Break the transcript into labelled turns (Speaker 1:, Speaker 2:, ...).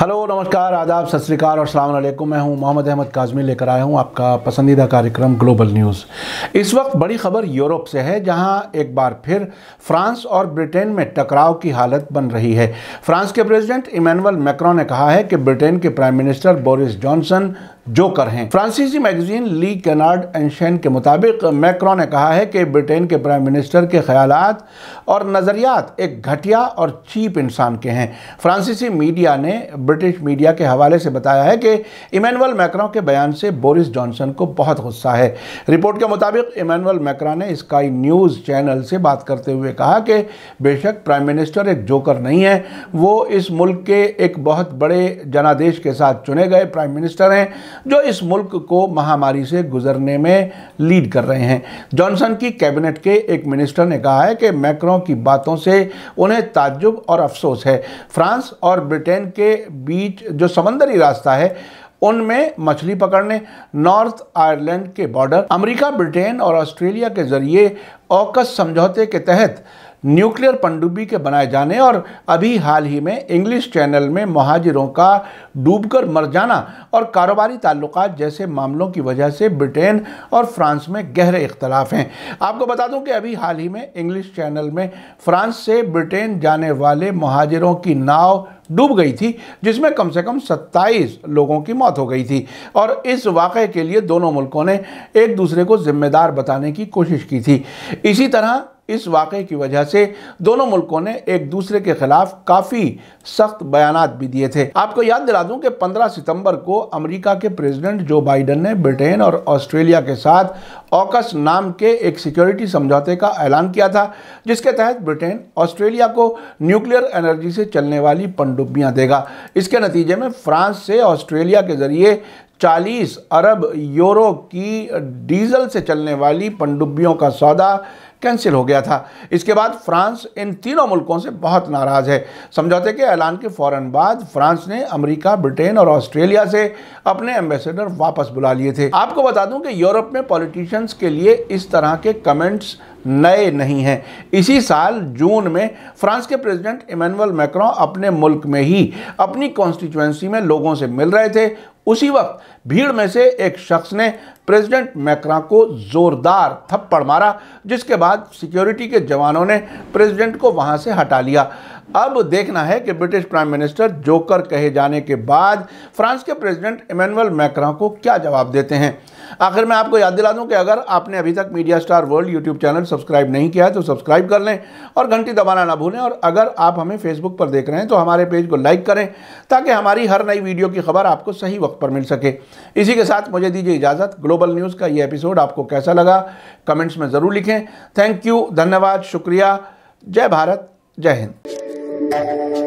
Speaker 1: hello नमस्कार आदाब सत श्रीकाल और सलामकुम मैं हूं मोहम्मद अहमद काजमी लेकर आया हूं आपका पसंदीदा कार्यक्रम ग्लोबल न्यूज़ इस वक्त बड़ी खबर यूरोप से है जहां एक बार फिर फ्रांस और ब्रिटेन में टकराव की हालत बन रही है फ्रांस के प्रेसिडेंट इमैनुअल मैक्रो ने कहा है कि ब्रिटेन के prime minister Boris Johnson joker हैं फ्रांसीसी मैगजीन ली कैनार्ड एनशेन के मुताबिक मैक्रो ने कहा है कि ब्रिटेन के प्राइम मिनिस्टर के ख्याल और नज़रियात एक घटिया और चीप इंसान के हैं फ्रांसीसी मीडिया ने ब्रिटिश मीडिया के हवाले से बताया है कि इमैनुअल मैक्रा के बयान से बोरिस जॉनसन को बहुत गुस्सा है रिपोर्ट के मुताबिक इमैनुअल मैक्रा ने स्काई न्यूज़ चैनल से बात करते हुए कहा कि बेशक प्राइम मिनिस्टर एक जोकर नहीं है वो इस मुल्क के एक बहुत बड़े जनादेश के साथ चुने गए प्राइम मिनिस्टर हैं जो इस मुल्क को महामारी से गुजरने में लीड कर रहे हैं जॉनसन की कैबिनेट के एक मिनिस्टर ने कहा है कि मैक्रो की बातों से उन्हें ताज्जुब और अफसोस है फ्रांस और ब्रिटेन के बीच जो समंदरी रास्ता है उनमें मछली पकड़ने नॉर्थ आयरलैंड के बॉर्डर अमेरिका ब्रिटेन और ऑस्ट्रेलिया के जरिए औकस समझौते के तहत न्यूक्लियर पनडुब्बी के बनाए जाने और अभी हाल ही में इंग्लिश चैनल में महाजिरों का डूबकर मर जाना और कारोबारी ताल्लुक जैसे मामलों की वजह से ब्रिटेन और फ्रांस में गहरे इख्तलाफ हैं आपको बता दूं कि अभी हाल ही में इंग्लिश चैनल में फ्रांस से ब्रिटेन जाने वाले महाजिरों की नाव डूब गई थी जिसमें कम से कम 27 लोगों की मौत हो गई थी और इस वाक़े के लिए दोनों मुल्कों ने एक दूसरे को ज़िम्मेदार बताने की कोशिश की थी इसी तरह इस वाक़े की वजह से दोनों मुल्कों ने एक दूसरे के खिलाफ काफ़ी सख्त बयान भी दिए थे आपको याद दिला दूं कि 15 सितंबर को अमेरिका के प्रेसिडेंट जो बाइडन ने ब्रिटेन और ऑस्ट्रेलिया के साथ ऑकस नाम के एक सिक्योरिटी समझौते का ऐलान किया था जिसके तहत ब्रिटेन ऑस्ट्रेलिया को न्यूक्लियर एनर्जी से चलने वाली पनडुब्बियाँ देगा इसके नतीजे में फ्रांस से ऑस्ट्रेलिया के जरिए 40 अरब यूरो की डीजल से चलने वाली पनडुब्बियों का सौदा कैंसिल हो गया था इसके बाद फ्रांस इन तीनों मुल्कों से बहुत नाराज़ है समझौते के ऐलान के फ़ौर बाद फ्रांस ने अमरीका ब्रिटेन और ऑस्ट्रेलिया से अपने एम्बेसडर वापस बुला लिए थे आपको बता दूं कि यूरोप में पॉलिटिशियंस के लिए इस तरह के कमेंट्स नए नहीं हैं इसी साल जून में फ्रांस के प्रेसिडेंट इमैनुअल मैक्रो अपने मुल्क में ही अपनी कॉन्स्टिट्यूएंसी में लोगों से मिल रहे थे उसी वक्त भीड़ में से एक शख्स ने प्रेसिडेंट मैक्रा को जोरदार थप्पड़ मारा जिसके बाद सिक्योरिटी के जवानों ने प्रेसिडेंट को वहां से हटा लिया अब देखना है कि ब्रिटिश प्राइम मिनिस्टर जोकर कहे जाने के बाद फ्रांस के प्रेसिडेंट इमैनुअल मैक्रा को क्या जवाब देते हैं आखिर मैं आपको याद दिला दूं कि अगर आपने अभी तक Media Star World YouTube channel subscribe नहीं किया है तो सब्सक्राइब कर लें और घंटी दबाना ना भूलें और अगर आप हमें फेसबुक पर देख रहे हैं तो हमारे पेज को लाइक करें ताकि हमारी हर नई वीडियो की खबर आपको सही वक्त पर मिल सके इसी के साथ मुझे दीजिए इजाज़त ग्लोबल न्यूज़ का ये एपिसोड आपको कैसा लगा कमेंट्स में ज़रूर लिखें थैंक यू धन्यवाद शुक्रिया जय भारत जय हिंद